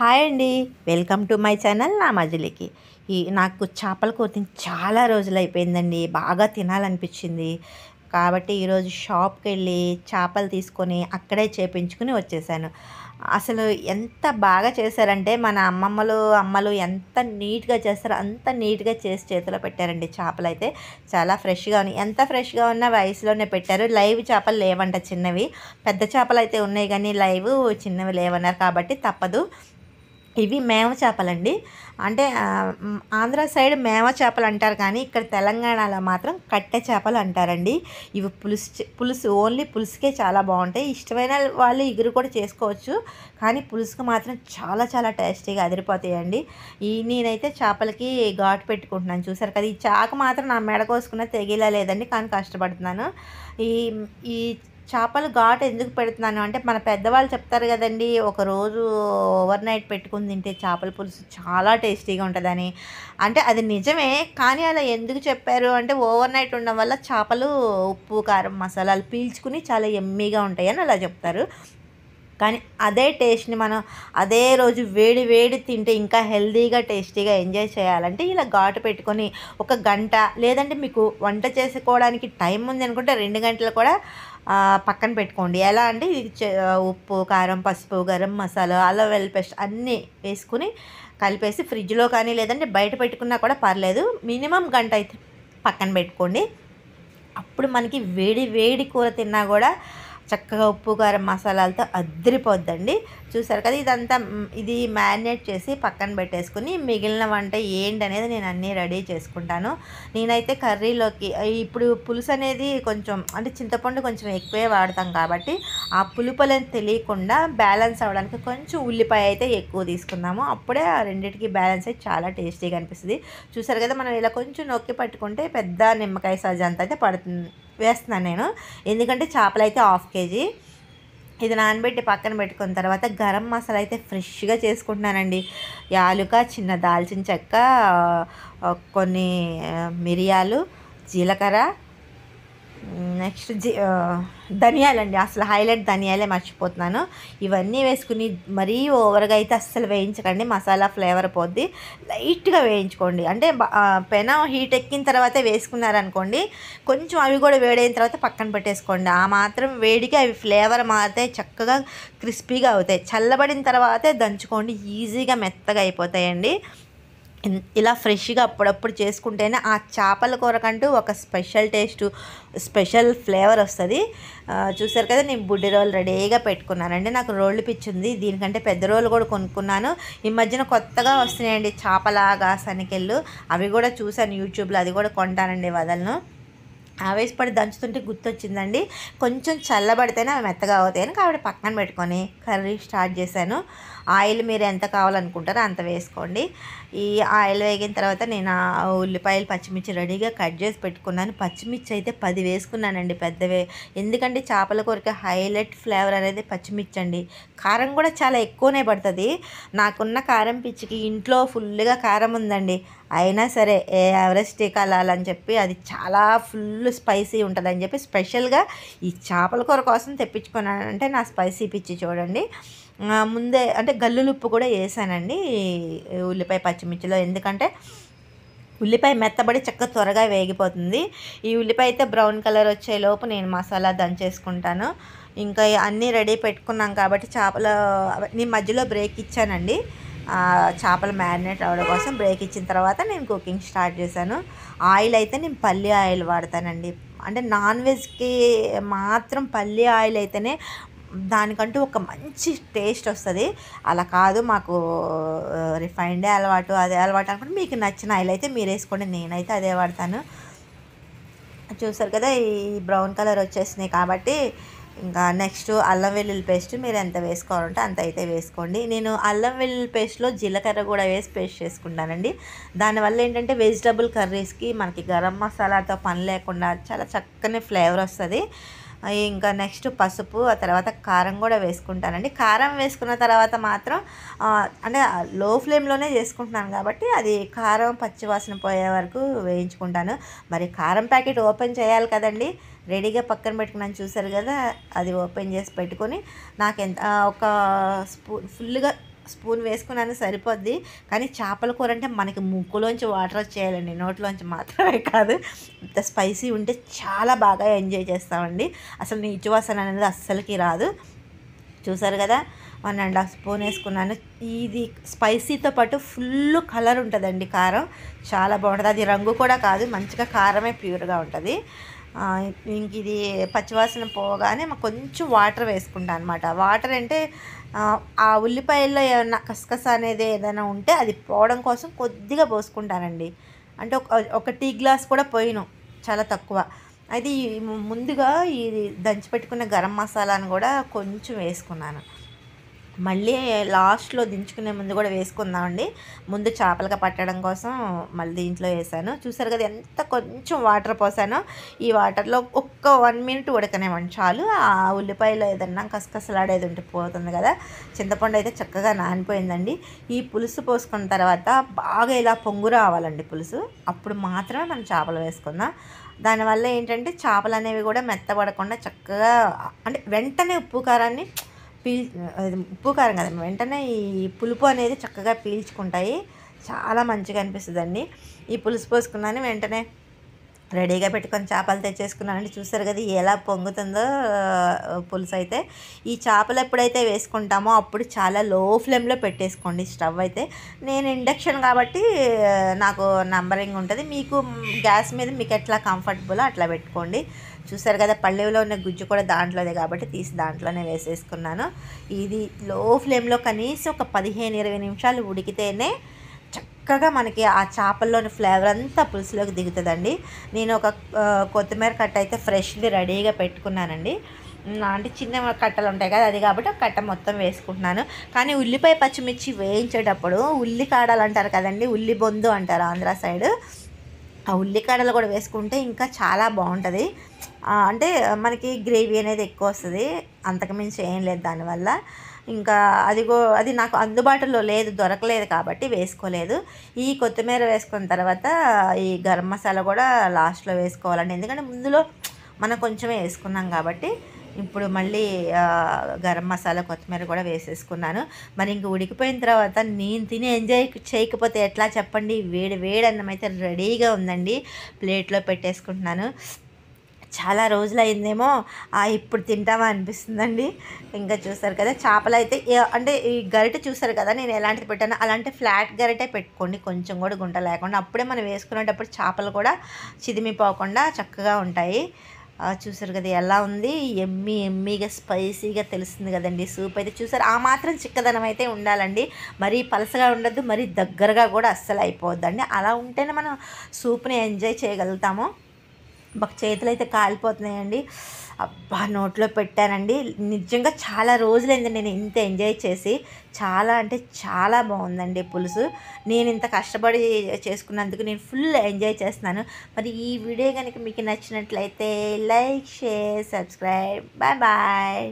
hi అండి welcome to my channel నా మజిలికి ఈ నాకు చేపల కూర చాలా రోజులు అయిపోయిందండి బాగా తినాలనిపించింది కాబట్టి ఈరోజు షాప్కి వెళ్ళి చేపలు తీసుకొని అక్కడే చేపించుకుని వచ్చేసాను అసలు ఎంత బాగా చేశారంటే మన అమ్మమ్మలు అమ్మలు ఎంత నీట్గా చేస్తారో అంత నీట్గా చేసి చేతిలో పెట్టారండి చేపలు అయితే చాలా ఫ్రెష్గా ఉన్నాయి ఎంత ఫ్రెష్గా ఉన్న వయసులోనే పెట్టారు లైవ్ చేపలు లేవంట చిన్నవి పెద్ద చేపలు అయితే ఉన్నాయి కానీ లైవ్ చిన్నవి లేవన్నారు కాబట్టి తప్పదు ఇవి మేమ చేపలండి అంటే ఆంధ్ర సైడ్ మేమ చేపలు అంటారు కానీ ఇక్కడ తెలంగాణలో మాత్రం కట్టె చేపలు అంటారండి ఇవి పులుసు పులుసు ఓన్లీ పులుసుకే చాలా బాగుంటాయి ఇష్టమైన వాళ్ళు ఇగురు కూడా చేసుకోవచ్చు కానీ పులుసుకు మాత్రం చాలా చాలా టేస్టీగా అదిరిపోతాయండి ఈ నేనైతే చేపలకి ఘాటు పెట్టుకుంటున్నాను చూసారు కదా ఈ చాకు మాత్రం నా మెడ కోసుకున్న తెగిలా లేదండి కానీ కష్టపడుతున్నాను ఈ ఈ చేపలు ఘాటు ఎందుకు పెడుతున్నాను అంటే మన పెద్దవాళ్ళు చెప్తారు కదండి ఒకరోజు ఓవర్ నైట్ పెట్టుకుని తింటే చేపల పులుసు చాలా టేస్టీగా ఉంటుందని అంటే అది నిజమే కానీ అలా ఎందుకు చెప్పారు అంటే ఓవర్ నైట్ ఉండడం వల్ల చేపలు ఉప్పు కారం మసాలాలు పీల్చుకుని చాలా ఎమ్మీగా ఉంటాయని అలా చెప్తారు కానీ అదే టేస్ట్ని మనం అదే రోజు వేడి వేడి తింటే ఇంకా హెల్దీగా టేస్టీగా ఎంజాయ్ చేయాలంటే ఇలా ఘాటు పెట్టుకొని ఒక గంట లేదంటే మీకు వంట చేసుకోవడానికి టైం ఉంది అనుకుంటే రెండు గంటలు కూడా పక్కన పెట్టుకోండి ఎలా అంటే ఉప్పు కారం పసుపు గరం మసాలా అల్లం వెల్ పేస్ట్ అన్నీ వేసుకుని కలిపేసి ఫ్రిడ్జ్లో కానీ లేదంటే బయట పెట్టుకున్నా కూడా పర్లేదు మినిమం గంట అయితే పక్కన పెట్టుకోండి అప్పుడు మనకి వేడి వేడి కూర తిన్నా కూడా చక్కగా ఉప్పు కారం మసాలాలతో అద్దరిపోద్దండి చూసారు కదా ఇదంతా ఇది మ్యారినేట్ చేసి పక్కన పెట్టేసుకుని మిగిలిన వంట ఏంటి అనేది నేను అన్నీ రెడీ చేసుకుంటాను నేనైతే కర్రీలోకి ఇప్పుడు పులుసు అనేది కొంచెం అంటే చింతపండు కొంచెం ఎక్కువే వాడతాం కాబట్టి ఆ పులుపులను తెలియకుండా బ్యాలెన్స్ అవ్వడానికి కొంచెం ఉల్లిపాయ అయితే ఎక్కువ తీసుకున్నాము అప్పుడే ఆ రెండింటికి బ్యాలెన్స్ అయితే చాలా టేస్టీగా అనిపిస్తుంది చూసారు కదా మనం ఇలా కొంచెం నొక్కి పట్టుకుంటే పెద్ద నిమ్మకాయ సజ్జ అంత అయితే పడుతుంది వేస్తున్నాను నేను ఎందుకంటే చేపలు అయితే హాఫ్ కేజీ ఇది నానబెట్టి పక్కన పెట్టుకున్న తర్వాత గరం మసాలా అయితే ఫ్రెష్గా చేసుకుంటున్నానండి యాలుక చిన్న దాల్చిన చెక్క కొన్ని మిరియాలు జీలకర్ర నెక్స్ట్ జీ ధనియాలండి అసలు హైలైట్ ధనియాలే మర్చిపోతున్నాను ఇవన్నీ వేసుకుని మరీ ఓవర్గా అయితే అస్సలు వేయించకండి మసాలా ఫ్లేవర్ పోద్ది లైట్గా వేయించుకోండి అంటే పెన హీట్ ఎక్కిన తర్వాతే వేసుకున్నారనుకోండి కొంచెం అవి కూడా వేడైన తర్వాత పక్కన పెట్టేసుకోండి ఆ మాత్రం వేడికి అవి ఫ్లేవర్ మారితే చక్కగా క్రిస్పీగా అవుతాయి చల్లబడిన తర్వాతే దంచుకోండి ఈజీగా మెత్తగా అయిపోతాయండి ఇలా ఫ్రెష్గా అప్పుడప్పుడు చేసుకుంటేనే ఆ చేపల కూరకంటూ ఒక స్పెషల్ టేస్ట్ స్పెషల్ ఫ్లేవర్ వస్తుంది చూసారు కదా నేను బుడ్డి రోల్ రెడీగా పెట్టుకున్నానండి నాకు రోళ్ళు పిచ్చింది దీనికంటే పెద్ద రోలు కూడా కొనుక్కున్నాను ఈ మధ్యన కొత్తగా వస్తున్నాయండి చేపలాగా సనికెళ్ళు అవి కూడా చూశాను యూట్యూబ్లో అది కూడా కొంటానండి వదలను ఆవేశపడి దంచుతుంటే గుర్తొచ్చిందండి కొంచెం చల్లబడితేనే అవి మెత్తగా అవుతాయి అని కాబట్టి పక్కన పెట్టుకొని కర్రీ స్టార్ట్ చేశాను ఆయిల్ మీరు ఎంత కావాలనుకుంటారో అంత వేసుకోండి ఈ ఆయిల్ వేగిన తర్వాత నేను ఉల్లిపాయలు పచ్చిమిర్చి రెడీగా కట్ చేసి పెట్టుకున్నాను పచ్చిమిర్చి అయితే పది వేసుకున్నానండి పెద్దవే ఎందుకంటే చేపల కూరకి హైలైట్ ఫ్లేవర్ అనేది పచ్చిమిర్చి అండి కారం కూడా చాలా ఎక్కువనే పడుతుంది నాకున్న కారం పిచ్చికి ఇంట్లో ఫుల్గా కారం ఉందండి అయినా సరే ఏ ఎవరెస్ట్ కలాలని చెప్పి అది చాలా ఫుల్ స్పైసీ ఉంటుందని చెప్పి స్పెషల్గా ఈ చేపల కూర కోసం తెప్పించుకున్నానంటే నా స్పైసీ పిచ్చి చూడండి ముందే అంటే గల్లులుప్పు కూడా వేసానండి ఉల్లిపాయ పచ్చిమిర్చిలో ఎందుకంటే ఉల్లిపాయ మెత్తబడి చక్క త్వరగా వేగిపోతుంది ఈ ఉల్లిపాయ అయితే బ్రౌన్ కలర్ వచ్చే లోపు నేను మసాలా దంచేసుకుంటాను ఇంకా అన్నీ రెడీ పెట్టుకున్నాం కాబట్టి చేపల నీ మధ్యలో బ్రేక్ ఇచ్చానండి చేపలు మ్యారినేట్ అవ్వడం కోసం బ్రేక్ ఇచ్చిన తర్వాత నేను కుకింగ్ స్టార్ట్ చేశాను ఆయిల్ అయితే నేను పల్లి ఆయిల్ వాడతానండి అంటే నాన్ వెజ్కి మాత్రం పల్లి ఆయిల్ అయితేనే దానికంటూ ఒక మంచి టేస్ట్ వస్తుంది అలా కాదు మాకు రిఫైండే అలవాటు అదే అలవాటు అనుకుంటే మీకు నచ్చిన ఆయిల్ అయితే మీరు వేసుకోండి నేనైతే అదే వాడతాను చూసారు కదా ఈ బ్రౌన్ కలర్ వచ్చేసినాయి కాబట్టి ఇంకా నెక్స్ట్ అల్లం వెల్లుల్లి పేస్ట్ మీరు ఎంత వేసుకోవాలంటే అంత అయితే వేసుకోండి నేను అల్లం వెల్లుల్లి పేస్ట్లో జీలకర్ర కూడా వేసి పేస్ట్ చేసుకుంటానండి దానివల్ల ఏంటంటే వెజిటబుల్ కర్రీస్కి మనకి గరం మసాలాతో పని లేకుండా చాలా చక్కని ఫ్లేవర్ వస్తుంది ఇంకా నెక్స్ట్ పసుపు ఆ తర్వాత కారం కూడా వేసుకుంటానండి కారం వేసుకున్న తర్వాత మాత్రం అంటే లో ఫ్లేమ్లోనే చేసుకుంటున్నాను కాబట్టి అది కారం పచ్చివాసన పోయే వరకు వేయించుకుంటాను మరి కారం ప్యాకెట్ ఓపెన్ చేయాలి కదండి రెడీగా పక్కన పెట్టుకున్నాను చూసారు కదా అది ఓపెన్ చేసి పెట్టుకొని నాకు ఎంత ఒక స్పూన్ ఫుల్గా స్పూన్ వేసుకున్నాను సరిపోద్ది కానీ చేపల కూర అంటే మనకి ముక్కులోంచి వాటర్ వచ్చేయాలండి నోట్లోంచి మాత్రమే కాదు ఇంత స్పైసీ ఉంటే చాలా బాగా ఎంజాయ్ చేస్తామండి అసలు నీచు వాసన అనేది అస్సలకి రాదు చూసారు కదా వన్ అండ్ హాఫ్ స్పూన్ వేసుకున్నాను ఇది స్పైసీతో పాటు ఫుల్ కలర్ ఉంటుందండి కారం చాలా బాగుంటుంది అది రంగు కూడా కాదు మంచిగా కారమే ప్యూర్గా ఉంటుంది ఇంక ఇది పచ్చివాసన పోగానే కొంచెం వాటర్ వేసుకుంటాను అనమాట వాటర్ అంటే ఆ ఉల్లిపాయల్లో ఏమన్నా కసకస అనేది ఏదైనా ఉంటే అది పోవడం కోసం కొద్దిగా పోసుకుంటానండి అంటే ఒక టీ గ్లాస్ కూడా పోయిను చాలా తక్కువ అయితే ముందుగా ఇది దంచిపెట్టుకున్న గరం మసాలాను కూడా కొంచెం వేసుకున్నాను మళ్ళీ లాస్ట్లో దించుకునే ముందు కూడా వేసుకుందామండి ముందు చేపలకి పట్టడం కోసం మళ్ళీ దీంట్లో వేసాను చూసారు కదా ఎంత కొంచెం వాటర్ పోసానో ఈ వాటర్లో ఒక్క వన్ మినిట్ ఉడకనేవ్వండి చాలు ఆ ఉల్లిపాయలో ఏదన్నా కసకసలాడేది ఉంటే పోతుంది కదా చింతపండు అయితే చక్కగా నానిపోయిందండి ఈ పులుసు పోసుకున్న తర్వాత బాగా ఇలా పొంగు రావాలండి పులుసు అప్పుడు మాత్రమే మనం చేపలు వేసుకుందాం దానివల్ల ఏంటంటే చేపలు అనేవి కూడా మెత్తబడకుండా చక్కగా అంటే వెంటనే ఉప్పు కారాన్ని పీల్ ఉప్పు కారం కదా వెంటనే ఈ పులుపు అనేది చక్కగా పీల్చుకుంటాయి చాలా మంచిగా అనిపిస్తుందండి ఈ పులుసు పోసుకున్నాను వెంటనే రెడీగా పెట్టుకొని చేపలు తెచ్చేసుకున్నానండి చూస్తారు కదా ఎలా పొంగుతుందో పులుసు అయితే ఈ చేపలు ఎప్పుడైతే వేసుకుంటామో అప్పుడు చాలా లో ఫ్లేమ్లో పెట్టేసుకోండి స్టవ్ అయితే నేను ఇండక్షన్ కాబట్టి నాకు నంబరింగ్ ఉంటుంది మీకు గ్యాస్ మీద మీకు ఎట్లా కంఫర్టబుల్ అట్లా పెట్టుకోండి చూసారు కదా పల్లెవిలో ఉన్న గుజ్జు కూడా దాంట్లోనే కాబట్టి తీసి దాంట్లోనే వేసేసుకున్నాను ఇది లో ఫ్లేమ్లో కనీసం ఒక పదిహేను ఇరవై నిమిషాలు ఉడికితేనే చక్కగా మనకి ఆ చేపల్లోని ఫ్లేవర్ అంతా పులుసులోకి దిగుతుందండి నేను ఒక కొత్తిమీర కట్ట అయితే ఫ్రెష్ది రెడీగా పెట్టుకున్నానండి అంటే చిన్న కట్టలు ఉంటాయి కదా అది కాబట్టి కట్ట మొత్తం వేసుకుంటున్నాను కానీ ఉల్లిపాయ పచ్చిమిర్చి వేయించేటప్పుడు ఉల్లి కాడలు అంటారు కదండి ఉల్లి బొందు అంటారు ఆంధ్ర సైడ్ ఆ ఉల్లికాడలు కూడా వేసుకుంటే ఇంకా చాలా బాగుంటుంది అంటే మనకి గ్రేవీ అనేది ఎక్కువ వస్తుంది అంతకుమించి ఏం లేదు దానివల్ల ఇంకా అది అది నాకు అందుబాటులో లేదు దొరకలేదు కాబట్టి వేసుకోలేదు ఈ కొత్తిమీర వేసుకున్న తర్వాత ఈ గరం మసాలా కూడా లాస్ట్లో వేసుకోవాలండి ఎందుకంటే ముందులో మనం కొంచెమే వేసుకున్నాం కాబట్టి ఇప్పుడు మళ్ళీ గరం మసాలా కొత్తిమీర కూడా వేసేసుకున్నాను మరి ఇంక ఉడికిపోయిన తర్వాత నేను తిని ఎంజాయ్ చేయకపోతే ఎట్లా చెప్పండి వేడి వేడి అన్నం అయితే రెడీగా ఉందండి ప్లేట్లో పెట్టేసుకుంటున్నాను చాలా రోజులు అయిందేమో ఇప్పుడు తింటామా అనిపిస్తుందండి ఇంకా చూస్తారు కదా చేపలు అయితే అంటే ఈ గరిటె చూసారు కదా నేను ఎలాంటిది పెట్టాను అలాంటి ఫ్లాట్ గరిటే పెట్టుకోండి కొంచెం కూడా గుంట లేకుండా అప్పుడే మనం వేసుకునేటప్పుడు చేపలు కూడా చిదిమిపోకుండా చక్కగా ఉంటాయి చూసారు కదా ఎలా ఉంది ఎమ్మి ఎమ్మిగా స్పైసీగా తెలుస్తుంది కదండి సూప్ అయితే చూసారు ఆ మాత్రం చిక్కదనం అయితే ఉండాలండి మరీ పలసగా ఉండద్దు మరీ దగ్గరగా కూడా అస్సలు అయిపోవద్దండి అలా ఉంటేనే మనం సూప్ని ఎంజాయ్ చేయగలుగుతాము మాకు చేతులు అయితే కాలిపోతున్నాయండి అబ్బా నోట్లో పెట్టానండి నిజంగా చాలా రోజులైంది నేను ఇంత ఎంజాయ్ చేసి చాలా అంటే చాలా బాగుందండి పులుసు నేను ఇంత కష్టపడి చేసుకున్నందుకు నేను ఫుల్ ఎంజాయ్ చేస్తున్నాను మరి ఈ వీడియో కనుక మీకు నచ్చినట్లయితే like share subscribe bye bye